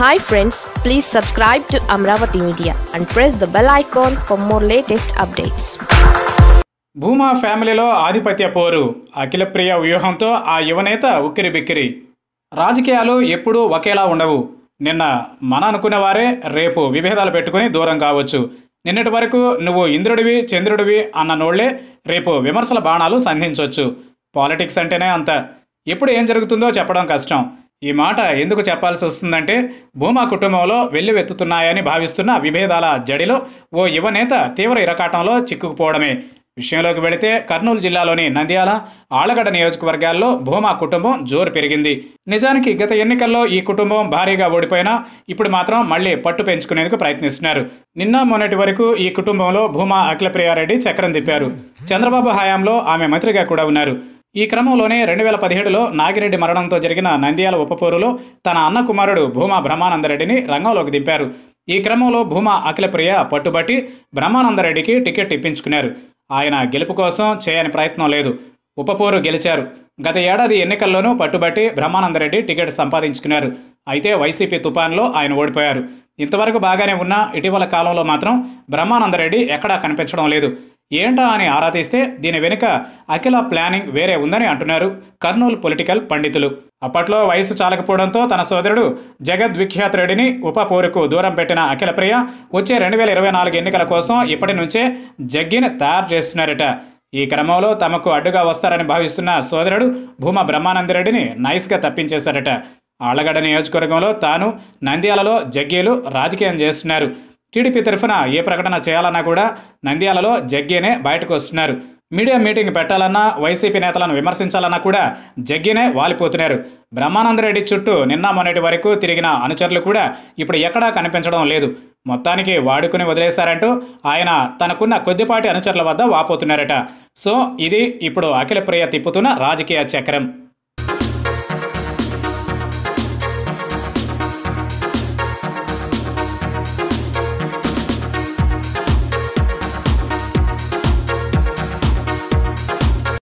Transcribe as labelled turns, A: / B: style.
A: hi friends please subscribe to Amaravati media and press the bell icon for more latest updates Bhuma ఫ్యామిలీలో ఆధిపత్య పోరు అఖిలప్రియ వ్యూహంతో ఆ యువనేత ఉక్కిరి బిక్కిరి రాజకీయాలు ఎప్పుడూ ఒకేలా ఉండవు నిన్న మన అనుకునే వారే రేపు విభేదాలు పెట్టుకుని దూరం కావచ్చు నిన్నటి వరకు నువ్వు ఇంద్రుడివి చంద్రుడివి అన్న నోళ్లే రేపు విమర్శల బాణాలు సంధించవచ్చు పాలిటిక్స్ అంటేనే అంత ఎప్పుడు ఏం జరుగుతుందో చెప్పడం కష్టం ఈ మాట ఎందుకు చెప్పాల్సి వస్తుందంటే భూమా కుటుంబంలో వెల్లువెత్తుతున్నాయని భావిస్తున్న విభేదాల జడిలో ఓ యువనేత తీవ్ర ఇరకాటంలో చిక్కుకుపోవడమే విషయంలోకి వెళితే కర్నూలు జిల్లాలోని నంద్యాల ఆలగడ్డ నియోజకవర్గాల్లో భూమా కుటుంబం జోరు పెరిగింది నిజానికి గత ఎన్నికల్లో ఈ కుటుంబం భారీగా ఓడిపోయినా ఇప్పుడు మాత్రం మళ్ళీ పట్టు పెంచుకునేందుకు ప్రయత్నిస్తున్నారు నిన్న మొన్నటి వరకు ఈ కుటుంబంలో భూమా అఖిలప్రియారెడ్డి చక్రం తిప్పారు చంద్రబాబు హయాంలో ఆమె మంత్రిగా కూడా ఉన్నారు ఈ క్రమంలోనే రెండు వేల పదిహేడులో నాగిరెడ్డి మరణంతో జరిగిన నంద్యాల ఉపపోరులో తన అన్న కుమారుడు భూమా బ్రహ్మానందరెడ్డిని రంగంలోకి దింపారు ఈ క్రమంలో భూమా అఖిలప్రియ పట్టుబట్టి బ్రహ్మానందరెడ్డికి టికెట్ ఇప్పించుకున్నారు ఆయన గెలుపు కోసం చేయని ప్రయత్నం లేదు ఉపపోరు గెలిచారు గత ఏడాది ఎన్నికల్లోనూ పట్టుబట్టి బ్రహ్మానందరెడ్డి టికెట్ సంపాదించుకున్నారు అయితే వైసీపీ తుపాన్లో ఆయన ఓడిపోయారు ఇంతవరకు బాగానే ఉన్న ఇటీవల కాలంలో మాత్రం బ్రహ్మానందరెడ్డి ఎక్కడా కనిపించడం లేదు ఏంటా అని ఆరా తీస్తే దీని వెనుక అఖిల ప్లానింగ్ వేరే ఉందని అంటున్నారు కర్నూలు పొలిటికల్ పండితులు అప్పట్లో వయసు చాలకపోవడంతో తన సోదరుడు జగద్విఖ్యాత్ రెడ్డిని ఉప పోరుకు దూరం పెట్టిన అఖిల ప్రియ వచ్చే రెండు వేల ఇరవై నాలుగు ఎన్నికల కోసం ఇప్పటి నుంచే జగ్గిని తయారు చేస్తున్నారట ఈ క్రమంలో తమకు అడ్డుగా వస్తారని భావిస్తున్న సోదరుడు భూమా బ్రహ్మానందరెడ్డిని నైస్గా తప్పించేశారట ఆళ్ళగడ్డ నియోజకవర్గంలో తాను నంద్యాలలో జగ్గీలు రాజకీయం చేస్తున్నారు టీడీపీ తరఫున ఏ ప్రకటన చేయాలన్నా కూడా నంద్యాలలో జగ్గేనే బయటకు వస్తున్నారు మీడియా మీటింగ్ పెట్టాలన్నా వైసీపీ నేతలను విమర్శించాలన్నా కూడా జగ్గినే వాలిపోతున్నారు బ్రహ్మానందరెడ్డి చుట్టూ నిన్న మొన్నటి వరకు తిరిగిన అనుచరులు కూడా ఇప్పుడు ఎక్కడా కనిపించడం లేదు మొత్తానికి వాడుకుని వదిలేశారంటూ ఆయన తనకున్న కొద్దిపాటి అనుచరుల వద్ద వాపోతున్నారట సో ఇది ఇప్పుడు అఖిల ప్రియ తిప్పుతున్న రాజకీయ చక్రం